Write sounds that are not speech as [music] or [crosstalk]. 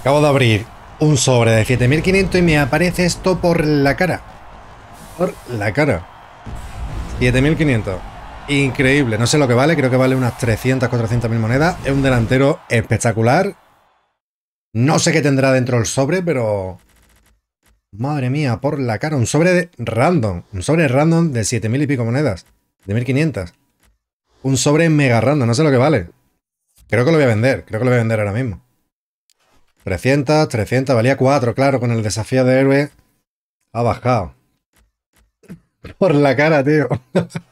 Acabo de abrir un sobre de 7500 y me aparece esto por la cara. Por la cara. 7500. Increíble. No sé lo que vale. Creo que vale unas 300, 400 mil monedas. Es un delantero espectacular. No sé qué tendrá dentro el sobre, pero... Madre mía, por la cara. Un sobre de random. Un sobre random de 7000 y pico monedas. De 1500. Un sobre mega random. No sé lo que vale. Creo que lo voy a vender. Creo que lo voy a vender ahora mismo. 300, 300, valía 4, claro, con el desafío de héroe. Ha bajado. Por la cara, tío. [laughs]